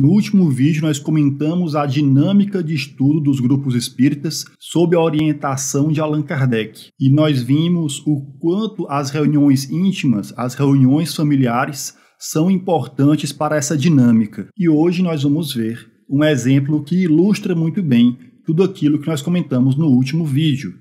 No último vídeo, nós comentamos a dinâmica de estudo dos grupos espíritas sob a orientação de Allan Kardec. E nós vimos o quanto as reuniões íntimas, as reuniões familiares, são importantes para essa dinâmica. E hoje nós vamos ver um exemplo que ilustra muito bem tudo aquilo que nós comentamos no último vídeo.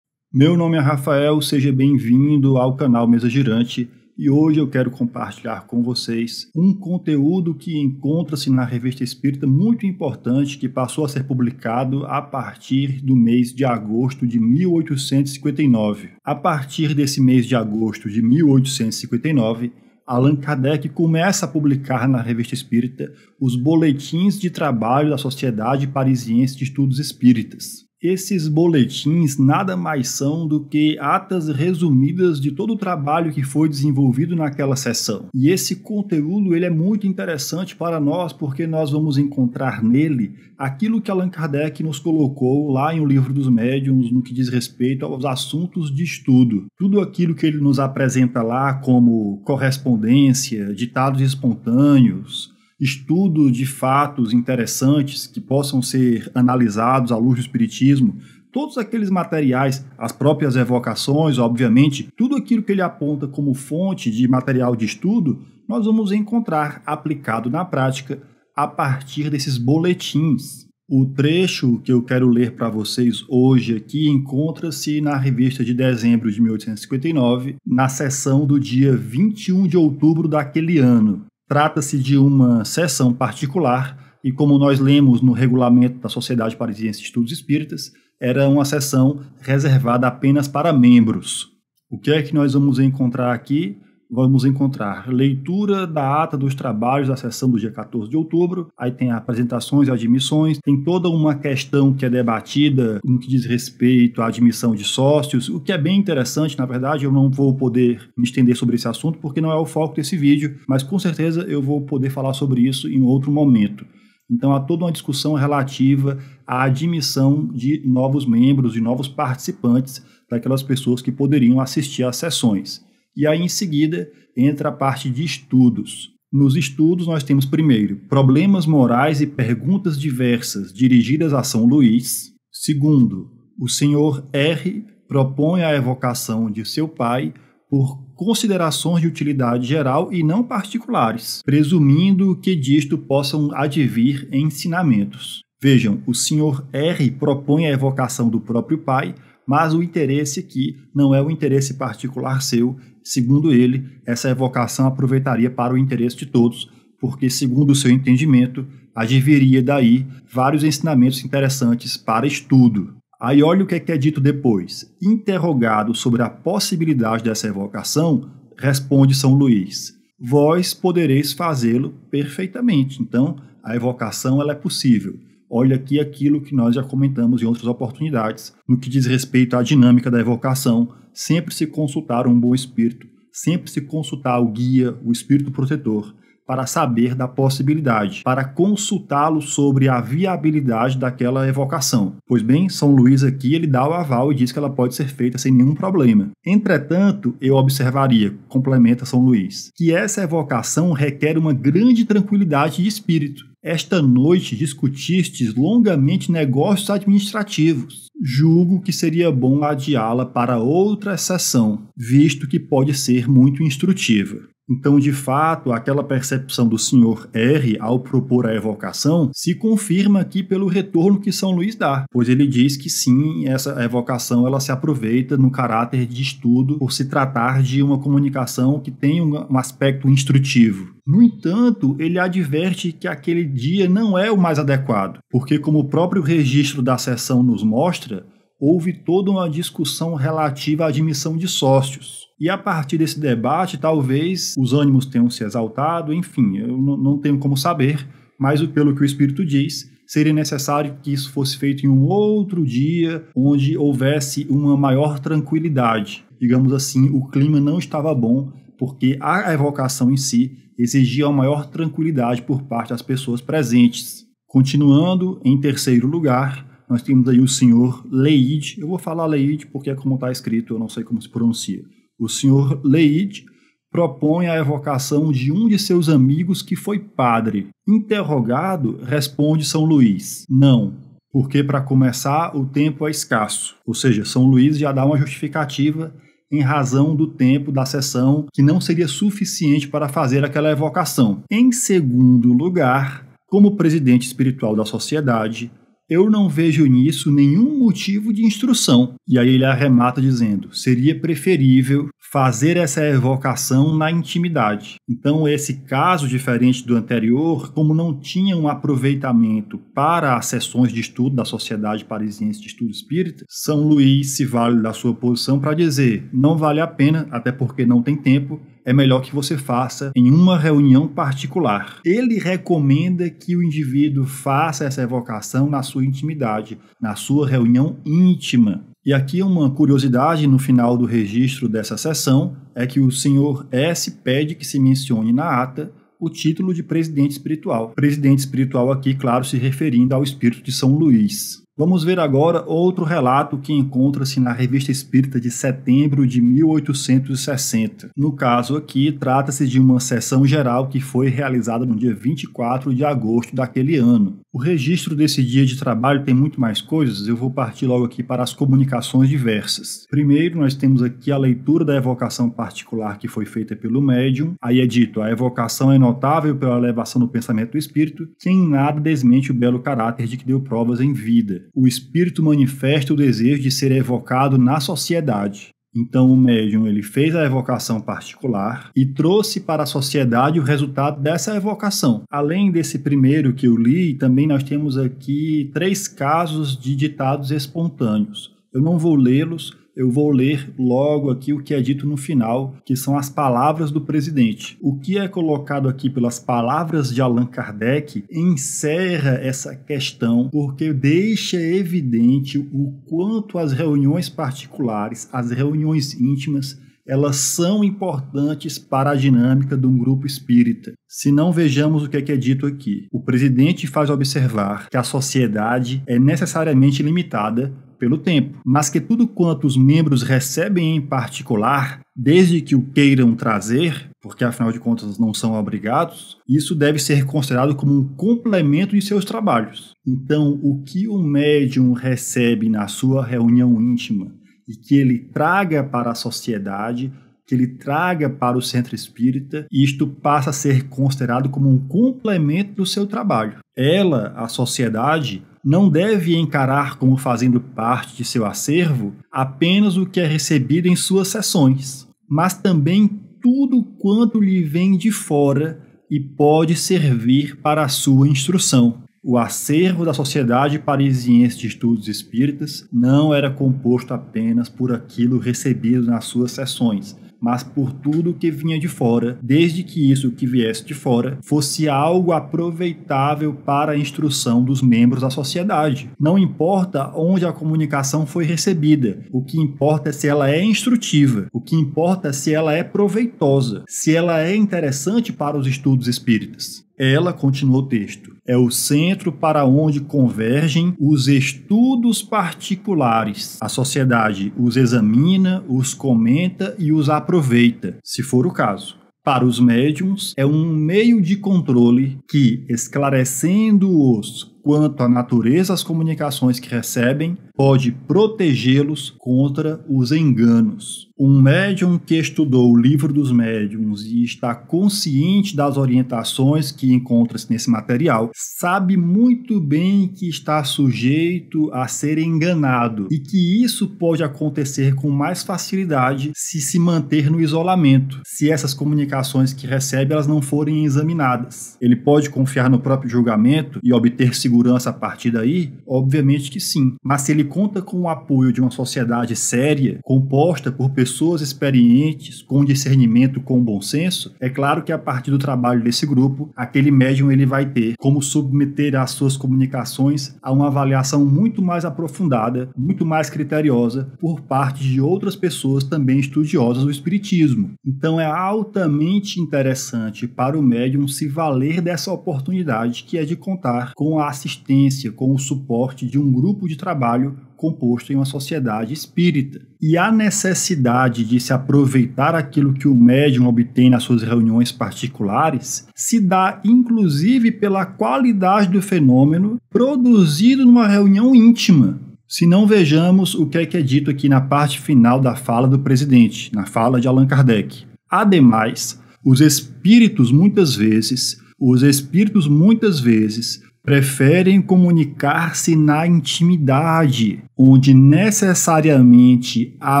Meu nome é Rafael, seja bem-vindo ao canal Mesa Girante e hoje eu quero compartilhar com vocês um conteúdo que encontra-se na Revista Espírita muito importante que passou a ser publicado a partir do mês de agosto de 1859. A partir desse mês de agosto de 1859, Allan Kardec começa a publicar na Revista Espírita os boletins de trabalho da Sociedade Parisiense de Estudos Espíritas. Esses boletins nada mais são do que atas resumidas de todo o trabalho que foi desenvolvido naquela sessão. E esse conteúdo ele é muito interessante para nós porque nós vamos encontrar nele aquilo que Allan Kardec nos colocou lá em O Livro dos Médiuns no que diz respeito aos assuntos de estudo. Tudo aquilo que ele nos apresenta lá como correspondência, ditados espontâneos, estudo de fatos interessantes que possam ser analisados à luz do Espiritismo, todos aqueles materiais, as próprias evocações, obviamente, tudo aquilo que ele aponta como fonte de material de estudo, nós vamos encontrar aplicado na prática a partir desses boletins. O trecho que eu quero ler para vocês hoje aqui encontra-se na revista de dezembro de 1859, na sessão do dia 21 de outubro daquele ano. Trata-se de uma sessão particular e, como nós lemos no regulamento da Sociedade Parisiense de Estudos Espíritas, era uma sessão reservada apenas para membros. O que é que nós vamos encontrar aqui? vamos encontrar leitura da ata dos trabalhos da sessão do dia 14 de outubro, aí tem apresentações e admissões, tem toda uma questão que é debatida no que diz respeito à admissão de sócios, o que é bem interessante, na verdade, eu não vou poder me estender sobre esse assunto porque não é o foco desse vídeo, mas com certeza eu vou poder falar sobre isso em outro momento. Então há toda uma discussão relativa à admissão de novos membros, de novos participantes, daquelas pessoas que poderiam assistir às sessões. E aí, em seguida, entra a parte de estudos. Nos estudos, nós temos primeiro problemas morais e perguntas diversas dirigidas a São Luís. Segundo, o senhor R propõe a evocação de seu pai por considerações de utilidade geral e não particulares, presumindo que disto possam advir ensinamentos. Vejam, o senhor R propõe a evocação do próprio pai mas o interesse aqui não é o interesse particular seu. Segundo ele, essa evocação aproveitaria para o interesse de todos, porque, segundo o seu entendimento, adviria daí vários ensinamentos interessantes para estudo. Aí olha o que é, que é dito depois. Interrogado sobre a possibilidade dessa evocação, responde São Luís: Vós podereis fazê-lo perfeitamente. Então, a evocação ela é possível olha aqui aquilo que nós já comentamos em outras oportunidades. No que diz respeito à dinâmica da evocação, sempre se consultar um bom espírito, sempre se consultar o guia, o espírito protetor, para saber da possibilidade, para consultá-lo sobre a viabilidade daquela evocação. Pois bem, São Luís aqui ele dá o aval e diz que ela pode ser feita sem nenhum problema. Entretanto, eu observaria, complementa São Luís, que essa evocação requer uma grande tranquilidade de espírito esta noite discutistes longamente negócios administrativos. Julgo que seria bom adiá-la para outra sessão, visto que pode ser muito instrutiva. Então, de fato, aquela percepção do senhor R ao propor a evocação se confirma aqui pelo retorno que São Luís dá, pois ele diz que sim, essa evocação ela se aproveita no caráter de estudo por se tratar de uma comunicação que tem um aspecto instrutivo. No entanto, ele adverte que aquele dia não é o mais adequado, porque, como o próprio registro da sessão nos mostra, houve toda uma discussão relativa à admissão de sócios. E a partir desse debate, talvez os ânimos tenham se exaltado, enfim, eu não tenho como saber, mas pelo que o Espírito diz, seria necessário que isso fosse feito em um outro dia, onde houvesse uma maior tranquilidade. Digamos assim, o clima não estava bom, porque a evocação em si exigia a maior tranquilidade por parte das pessoas presentes. Continuando, em terceiro lugar, nós temos aí o senhor Leid. Eu vou falar Leid porque é como está escrito, eu não sei como se pronuncia. O senhor Leid propõe a evocação de um de seus amigos que foi padre. Interrogado, responde São Luís: Não, porque para começar o tempo é escasso. Ou seja, São Luís já dá uma justificativa em razão do tempo da sessão que não seria suficiente para fazer aquela evocação. Em segundo lugar, como presidente espiritual da sociedade, eu não vejo nisso nenhum motivo de instrução. E aí ele arremata dizendo: seria preferível fazer essa evocação na intimidade. Então, esse caso, diferente do anterior, como não tinha um aproveitamento para as sessões de estudo da Sociedade Parisiense de Estudo Espírita, São Luís se vale da sua posição para dizer: não vale a pena, até porque não tem tempo, é melhor que você faça em uma reunião particular. Ele recomenda que o indivíduo faça essa evocação na sua intimidade, na sua reunião íntima. E aqui é uma curiosidade no final do registro dessa sessão é que o senhor S pede que se mencione na ata o título de presidente espiritual. Presidente espiritual aqui, claro, se referindo ao espírito de São Luís. Vamos ver agora outro relato que encontra-se na Revista Espírita de setembro de 1860. No caso aqui, trata-se de uma sessão geral que foi realizada no dia 24 de agosto daquele ano. O registro desse dia de trabalho tem muito mais coisas, eu vou partir logo aqui para as comunicações diversas. Primeiro, nós temos aqui a leitura da evocação particular que foi feita pelo médium. Aí é dito: a evocação é notável pela elevação do pensamento do espírito, que em nada desmente o belo caráter de que deu provas em vida. O espírito manifesta o desejo de ser evocado na sociedade. Então o médium ele fez a evocação particular e trouxe para a sociedade o resultado dessa evocação. Além desse primeiro que eu li, também nós temos aqui três casos de ditados espontâneos. Eu não vou lê-los eu vou ler logo aqui o que é dito no final, que são as palavras do presidente. O que é colocado aqui pelas palavras de Allan Kardec encerra essa questão, porque deixa evidente o quanto as reuniões particulares, as reuniões íntimas, elas são importantes para a dinâmica de um grupo espírita. Se não vejamos o que é, que é dito aqui, o presidente faz observar que a sociedade é necessariamente limitada pelo tempo, mas que tudo quanto os membros recebem em particular, desde que o queiram trazer, porque afinal de contas não são obrigados, isso deve ser considerado como um complemento de seus trabalhos. Então, o que o médium recebe na sua reunião íntima e que ele traga para a sociedade, que ele traga para o centro espírita, isto passa a ser considerado como um complemento do seu trabalho. Ela, a sociedade, não deve encarar como fazendo parte de seu acervo apenas o que é recebido em suas sessões, mas também tudo quanto lhe vem de fora e pode servir para a sua instrução. O acervo da Sociedade Parisiense de Estudos Espíritas não era composto apenas por aquilo recebido nas suas sessões, mas por tudo que vinha de fora, desde que isso que viesse de fora fosse algo aproveitável para a instrução dos membros da sociedade. Não importa onde a comunicação foi recebida, o que importa é se ela é instrutiva, o que importa é se ela é proveitosa, se ela é interessante para os estudos espíritas. Ela, continua o texto, é o centro para onde convergem os estudos particulares. A sociedade os examina, os comenta e os aproveita, se for o caso. Para os médiums, é um meio de controle que, esclarecendo-os quanto à natureza das comunicações que recebem, pode protegê-los contra os enganos. Um médium que estudou o livro dos médiums e está consciente das orientações que encontra-se nesse material, sabe muito bem que está sujeito a ser enganado e que isso pode acontecer com mais facilidade se se manter no isolamento, se essas comunicações que recebe elas não forem examinadas. Ele pode confiar no próprio julgamento e obter segurança a partir daí? Obviamente que sim. Mas se ele conta com o apoio de uma sociedade séria, composta por pessoas pessoas experientes, com discernimento, com bom senso, é claro que a partir do trabalho desse grupo, aquele médium ele vai ter como submeter as suas comunicações a uma avaliação muito mais aprofundada, muito mais criteriosa por parte de outras pessoas também estudiosas do espiritismo. Então é altamente interessante para o médium se valer dessa oportunidade que é de contar com a assistência, com o suporte de um grupo de trabalho composto em uma sociedade espírita. E a necessidade de se aproveitar aquilo que o médium obtém nas suas reuniões particulares se dá inclusive pela qualidade do fenômeno produzido numa reunião íntima, se não vejamos o que é, que é dito aqui na parte final da fala do presidente, na fala de Allan Kardec. Ademais, os espíritos muitas vezes, os espíritos muitas vezes preferem comunicar-se na intimidade, onde necessariamente há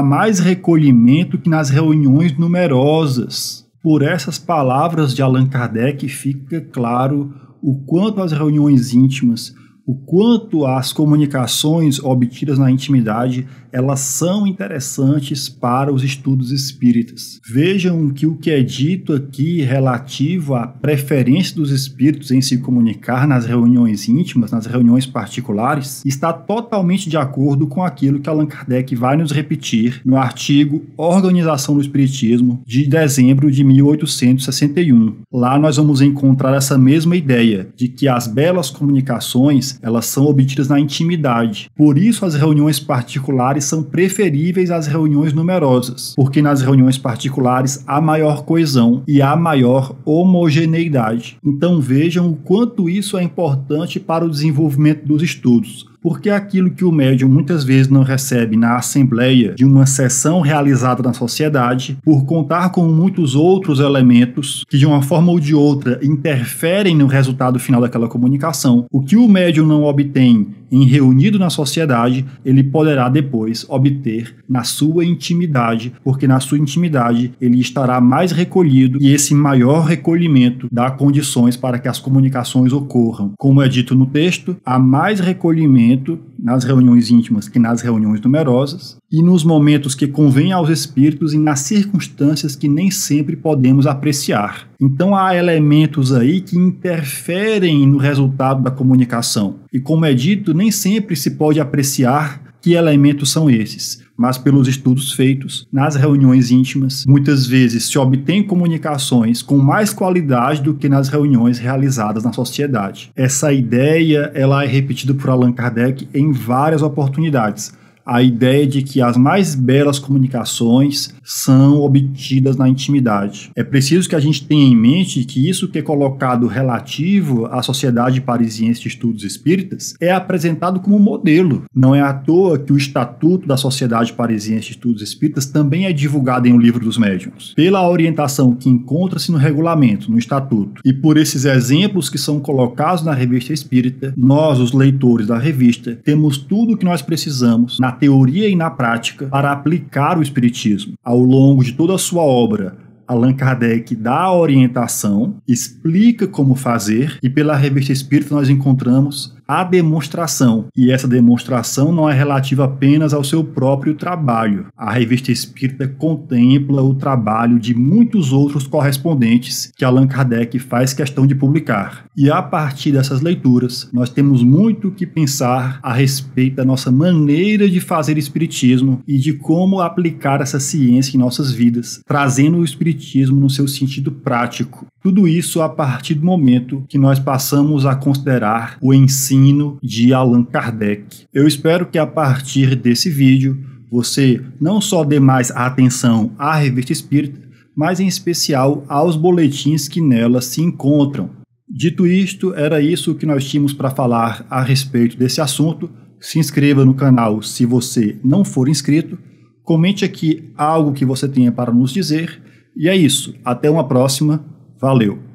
mais recolhimento que nas reuniões numerosas. Por essas palavras de Allan Kardec fica claro o quanto as reuniões íntimas o quanto as comunicações obtidas na intimidade elas são interessantes para os estudos espíritas. Vejam que o que é dito aqui relativo à preferência dos espíritos em se comunicar nas reuniões íntimas, nas reuniões particulares, está totalmente de acordo com aquilo que Allan Kardec vai nos repetir no artigo Organização do Espiritismo de dezembro de 1861. Lá nós vamos encontrar essa mesma ideia de que as belas comunicações elas são obtidas na intimidade. Por isso, as reuniões particulares são preferíveis às reuniões numerosas, porque nas reuniões particulares há maior coesão e há maior homogeneidade. Então vejam o quanto isso é importante para o desenvolvimento dos estudos porque é aquilo que o médium muitas vezes não recebe na assembleia de uma sessão realizada na sociedade, por contar com muitos outros elementos que de uma forma ou de outra interferem no resultado final daquela comunicação, o que o médium não obtém em reunido na sociedade, ele poderá depois obter na sua intimidade, porque na sua intimidade ele estará mais recolhido e esse maior recolhimento dá condições para que as comunicações ocorram. Como é dito no texto, há mais recolhimento momento, nas reuniões íntimas e nas reuniões numerosas, e nos momentos que convém aos espíritos e nas circunstâncias que nem sempre podemos apreciar. Então há elementos aí que interferem no resultado da comunicação. E como é dito, nem sempre se pode apreciar que elementos são esses, mas pelos estudos feitos nas reuniões íntimas, muitas vezes se obtém comunicações com mais qualidade do que nas reuniões realizadas na sociedade. Essa ideia ela é repetida por Allan Kardec em várias oportunidades a ideia de que as mais belas comunicações são obtidas na intimidade. É preciso que a gente tenha em mente que isso que é colocado relativo à Sociedade Parisiense de Estudos Espíritas é apresentado como modelo. Não é à toa que o Estatuto da Sociedade Parisiense de Estudos Espíritas também é divulgado em O Livro dos Médiuns. Pela orientação que encontra-se no regulamento, no Estatuto, e por esses exemplos que são colocados na revista espírita, nós, os leitores da revista, temos tudo o que nós precisamos na na teoria e na prática para aplicar o Espiritismo. Ao longo de toda a sua obra, Allan Kardec dá a orientação, explica como fazer, e pela revista Espírita nós encontramos a demonstração. E essa demonstração não é relativa apenas ao seu próprio trabalho. A revista espírita contempla o trabalho de muitos outros correspondentes que Allan Kardec faz questão de publicar. E a partir dessas leituras, nós temos muito que pensar a respeito da nossa maneira de fazer espiritismo e de como aplicar essa ciência em nossas vidas, trazendo o espiritismo no seu sentido prático tudo isso a partir do momento que nós passamos a considerar o ensino de Allan Kardec. Eu espero que a partir desse vídeo você não só dê mais atenção à revista espírita, mas em especial aos boletins que nela se encontram. Dito isto, era isso que nós tínhamos para falar a respeito desse assunto. Se inscreva no canal se você não for inscrito, comente aqui algo que você tenha para nos dizer. E é isso. Até uma próxima. Valeu!